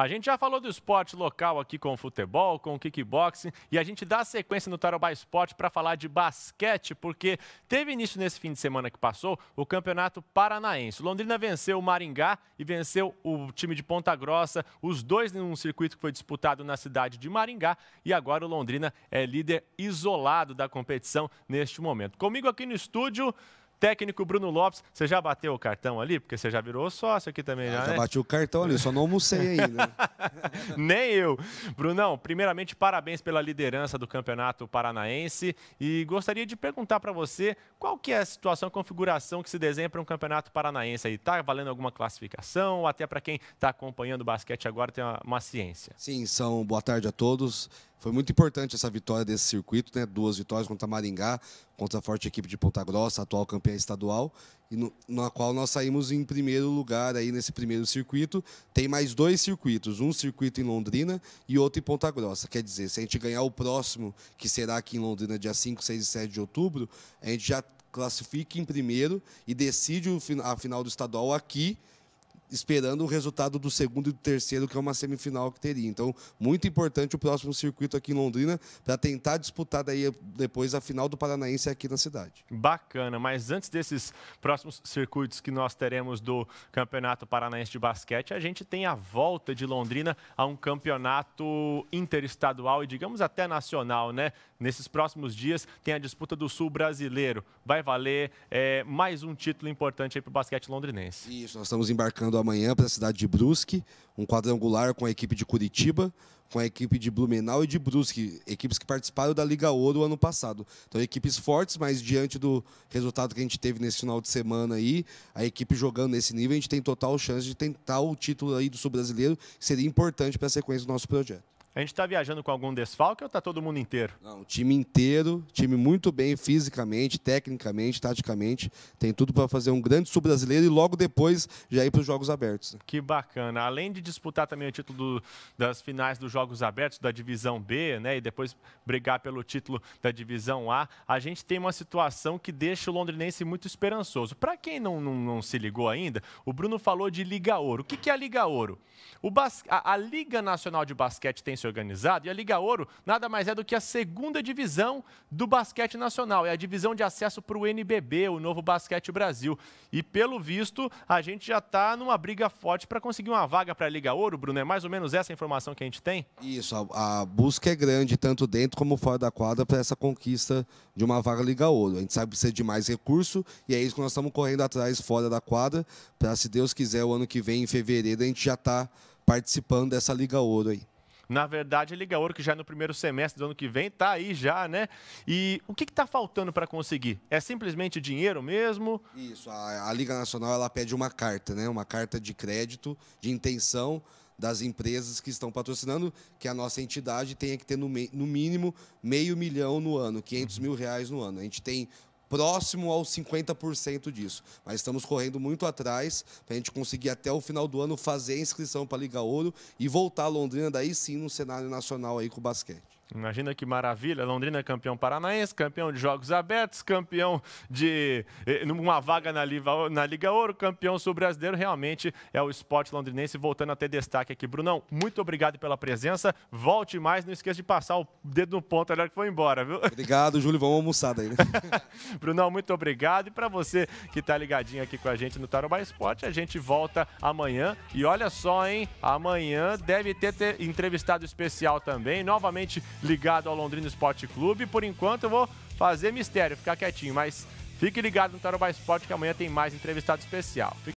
A gente já falou do esporte local aqui com o futebol, com o kickboxing, e a gente dá sequência no Tarobá Esporte para falar de basquete, porque teve início nesse fim de semana que passou o Campeonato Paranaense. Londrina venceu o Maringá e venceu o time de Ponta Grossa, os dois num circuito que foi disputado na cidade de Maringá, e agora o Londrina é líder isolado da competição neste momento. Comigo aqui no estúdio, Técnico Bruno Lopes, você já bateu o cartão ali? Porque você já virou sócio aqui também, já, ah, né? Já bati o cartão ali, só não almocei ainda. Né? Nem eu. Brunão, primeiramente, parabéns pela liderança do Campeonato Paranaense e gostaria de perguntar para você qual que é a situação, a configuração que se desenha para um Campeonato Paranaense aí. Tá valendo alguma classificação? Ou Até para quem está acompanhando o basquete agora tem uma, uma ciência. Sim, são. Boa tarde a todos. Foi muito importante essa vitória desse circuito, né? Duas vitórias contra Maringá, contra a forte equipe de Ponta Grossa, atual campeã estadual, e no, na qual nós saímos em primeiro lugar aí nesse primeiro circuito. Tem mais dois circuitos, um circuito em Londrina e outro em Ponta Grossa. Quer dizer, se a gente ganhar o próximo, que será aqui em Londrina, dia 5, 6 e 7 de outubro, a gente já classifica em primeiro e decide a final do estadual aqui esperando o resultado do segundo e do terceiro, que é uma semifinal que teria. Então, muito importante o próximo circuito aqui em Londrina para tentar disputar daí depois a final do Paranaense aqui na cidade. Bacana, mas antes desses próximos circuitos que nós teremos do Campeonato Paranaense de Basquete, a gente tem a volta de Londrina a um campeonato interestadual e digamos até nacional, né? Nesses próximos dias tem a disputa do Sul Brasileiro. Vai valer é, mais um título importante para o basquete londrinense. Isso, nós estamos embarcando amanhã para a cidade de Brusque, um quadrangular com a equipe de Curitiba, com a equipe de Blumenau e de Brusque, equipes que participaram da Liga Ouro ano passado. Então, equipes fortes, mas diante do resultado que a gente teve nesse final de semana aí, a equipe jogando nesse nível, a gente tem total chance de tentar o título aí do Sul-Brasileiro, que seria importante para a sequência do nosso projeto. A gente está viajando com algum desfalque ou está todo mundo inteiro? Não, time inteiro, time muito bem fisicamente, tecnicamente, taticamente. Tem tudo para fazer um grande sul-brasileiro e logo depois já ir para os Jogos Abertos. Que bacana. Além de disputar também o título das finais dos Jogos Abertos, da Divisão B, né? E depois brigar pelo título da Divisão A, a gente tem uma situação que deixa o londrinense muito esperançoso. Para quem não, não, não, se ligou ainda, o Bruno falou de Liga Ouro. O que, que é a Liga Ouro? O bas... a, a Liga Nacional de Basquete tem violência organizado. E a Liga Ouro nada mais é do que a segunda divisão do basquete nacional. É a divisão de acesso para o NBB, o Novo Basquete Brasil. E pelo visto, a gente já está numa briga forte para conseguir uma vaga para a Liga Ouro, Bruno. É mais ou menos essa informação que a gente tem? Isso, a, a busca é grande, tanto dentro como fora da quadra, para essa conquista de uma vaga Liga Ouro. A gente sabe que precisa de mais recurso e é isso que nós estamos correndo atrás fora da quadra, para se Deus quiser, o ano que vem, em fevereiro, a gente já está participando dessa Liga Ouro aí. Na verdade, a Liga Ouro, que já é no primeiro semestre do ano que vem, tá aí já, né? E o que está faltando para conseguir? É simplesmente dinheiro mesmo? Isso, a, a Liga Nacional ela pede uma carta, né? Uma carta de crédito, de intenção das empresas que estão patrocinando, que a nossa entidade tenha que ter no, no mínimo meio milhão no ano, 500 uhum. mil reais no ano. A gente tem próximo aos 50% disso. Mas estamos correndo muito atrás para a gente conseguir até o final do ano fazer a inscrição para a Liga Ouro e voltar a Londrina daí sim no cenário nacional aí com o basquete. Imagina que maravilha, Londrina é campeão paranaense, campeão de jogos abertos, campeão de eh, uma vaga na Liga, na Liga Ouro, campeão sul-brasileiro, realmente é o esporte londrinense voltando a ter destaque aqui. Brunão, muito obrigado pela presença, volte mais, não esqueça de passar o dedo no ponto, olha que foi embora, viu? Obrigado, Júlio, vamos almoçar daí, né? Brunão, muito obrigado e para você que está ligadinho aqui com a gente no Tarobá Esporte, a gente volta amanhã e olha só, hein, amanhã deve ter, ter entrevistado especial também, novamente ligado ao Londrina Esporte Clube. Por enquanto eu vou fazer mistério, ficar quietinho, mas fique ligado no Tarobá Esporte que amanhã tem mais entrevistado especial. Fique